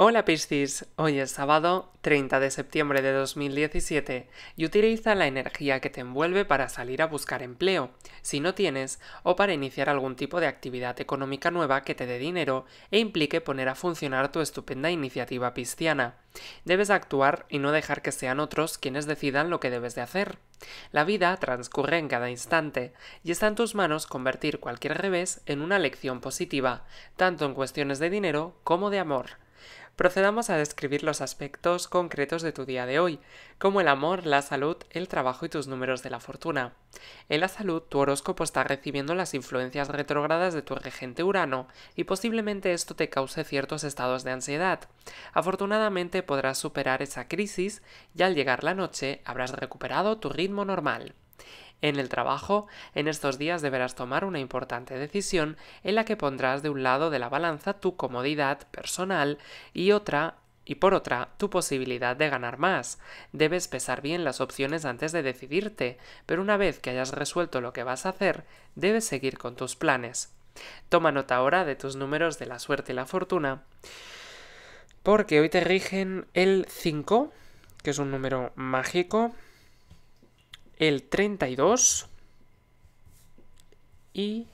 Hola Piscis, hoy es sábado 30 de septiembre de 2017 y utiliza la energía que te envuelve para salir a buscar empleo, si no tienes, o para iniciar algún tipo de actividad económica nueva que te dé dinero e implique poner a funcionar tu estupenda iniciativa pisciana. Debes actuar y no dejar que sean otros quienes decidan lo que debes de hacer. La vida transcurre en cada instante y está en tus manos convertir cualquier revés en una lección positiva, tanto en cuestiones de dinero como de amor procedamos a describir los aspectos concretos de tu día de hoy, como el amor, la salud, el trabajo y tus números de la fortuna. En la salud, tu horóscopo está recibiendo las influencias retrógradas de tu regente Urano, y posiblemente esto te cause ciertos estados de ansiedad. Afortunadamente podrás superar esa crisis y al llegar la noche habrás recuperado tu ritmo normal. En el trabajo, en estos días deberás tomar una importante decisión en la que pondrás de un lado de la balanza tu comodidad personal y otra y por otra, tu posibilidad de ganar más. Debes pesar bien las opciones antes de decidirte, pero una vez que hayas resuelto lo que vas a hacer, debes seguir con tus planes. Toma nota ahora de tus números de la suerte y la fortuna, porque hoy te rigen el 5, que es un número mágico, el 32 y,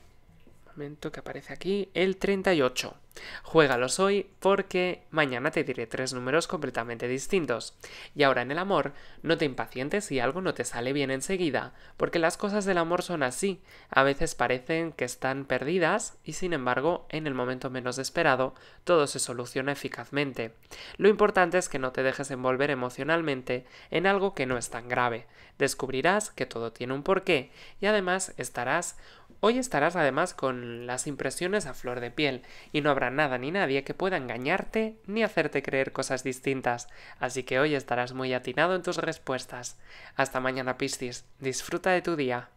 momento que aparece aquí, el 38. Juégalos hoy porque mañana te diré tres números completamente distintos. Y ahora en el amor, no te impacientes si algo no te sale bien enseguida, porque las cosas del amor son así. A veces parecen que están perdidas y sin embargo, en el momento menos esperado, todo se soluciona eficazmente. Lo importante es que no te dejes envolver emocionalmente en algo que no es tan grave. Descubrirás que todo tiene un porqué y además estarás Hoy estarás además con las impresiones a flor de piel y no habrá nada ni nadie que pueda engañarte ni hacerte creer cosas distintas, así que hoy estarás muy atinado en tus respuestas. Hasta mañana Piscis, disfruta de tu día.